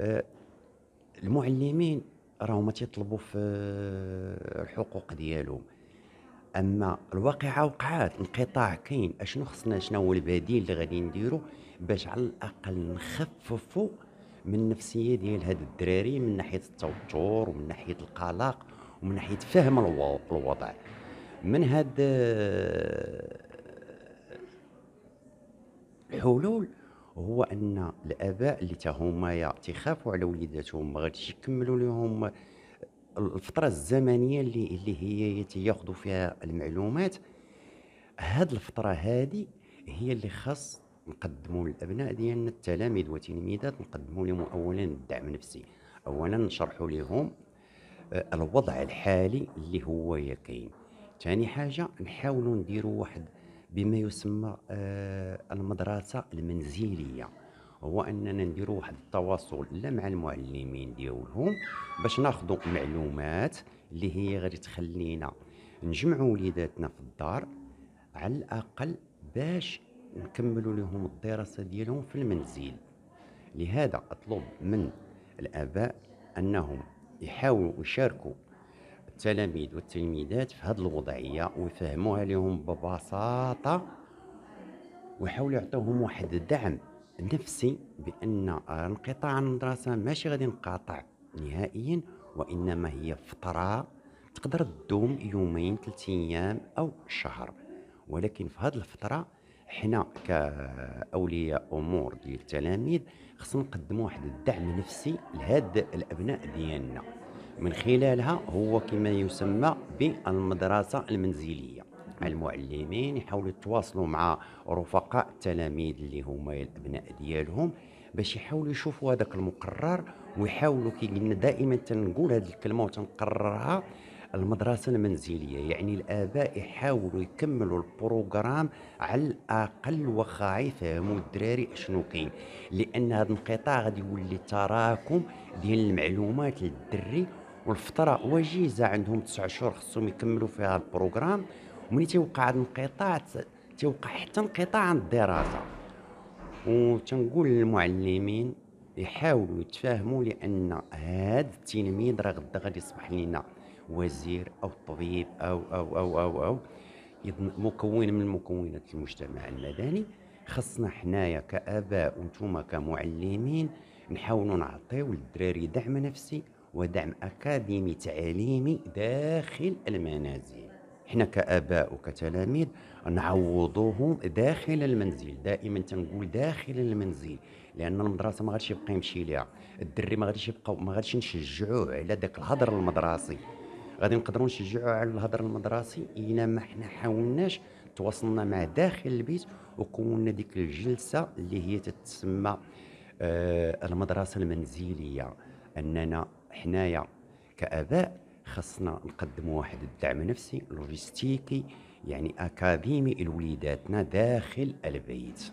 آه، المعلمين راهما تيطلبوا في آه، الحقوق ديالهم اما الواقعه وقعات انقطاع كاين اشنو خصنا شنو هو البديل اللي غادي نديرو باش على الاقل نخففوا من النفسيه ديال هاد الدراري من ناحيه التوتر ومن ناحيه القلق ومن ناحيه فهم الوضع من هاد آه، الحلول هو ان الاباء اللي تا هما تيخافوا على وليداتهم ما غاديش يكملوا لهم الفتره الزمنيه اللي اللي هي ياخذوا فيها المعلومات هاد الفتره هادي هي اللي خاص نقدموا للابناء ديالنا التلاميذ والتلميذات نقدموا لهم اولا الدعم النفسي اولا نشرحوا لهم آه، الوضع الحالي اللي هو كاين ثاني حاجه نحاولوا نديروا واحد بما يسمى آه، المدرسه المنزليه هو اننا نديروا واحد التواصل لا مع المعلمين ديالهم باش ناخذوا معلومات اللي هي غادي تخلينا نجمعوا وليداتنا في الدار على الاقل باش نكملوا لهم الدراسه ديالهم في المنزل لهذا اطلب من الاباء انهم يحاولوا يشاركوا التلاميذ والتلميذات في هذه الوضعيه ويفهموها لهم ببساطه ويحاولوا يعطوهم واحد الدعم نفسي بان انقطاع المدرسه ماشي غادي ينقطع نهائيا وانما هي فتره تقدر تدوم يومين ثلاثة ايام او شهر ولكن في هذه الفتره حنا كاولياء امور ديال التلاميذ خصنا نقدموا واحد الدعم نفسي لهاد الابناء ديالنا من خلالها هو كما يسمى بالمدرسة المنزلية المعلمين يحاولوا يتواصلوا مع رفقاء التلاميذ اللي هما الابناء ديالهم باش يحاولوا يشوفوا هذاك المقرر ويحاولوا كي قلنا دائما تنقول هذه الكلمه وتنقررها المدرسه المنزليه يعني الاباء يحاولوا يكملوا البروغرام على الاقل وخا يفهموا الدراري اشنو كاين لان هذا الانقطاع غادي يولي تراكم ديال المعلومات للدري والفتره وجيزه عندهم تسع شهور خصهم يكملوا فيها البروغرام وملي تيوقع هذا الانقطاع تيوقع حتى انقطاع عن الدراسه وتنقول للمعلمين يحاولوا يتفاهموا لان هذا التلميذ راه غدا غادي يصبح لنا وزير او طبيب او او او او او مكون من مكونات المجتمع المدني خصنا حنايا كاباء وانتم كمعلمين نحاولوا نعطيو للدراري دعم نفسي ودعم أكاديمي تعليمي داخل المنازل احنا كاباء وكتلاميذ نعوضوهم داخل المنزل دائما تنقول داخل المنزل لان المدرسه ما غاديش يبقى يمشي ليها الدري ما غاديش يبقى ما غاديش نشجعوه على داك الهدر المدرسي غادي نقدروا نشجعوه على الهدر المدرسي الا ما حنا حاولناش تواصلنا مع داخل البيت وكونا ديك الجلسه اللي هي تتسمى آه، المدرسه المنزليه اننا حنايا كاباء خصنا نقدموا واحد الدعم نفسي لوجيستيكي يعني اكاديمي لوليداتنا داخل البيت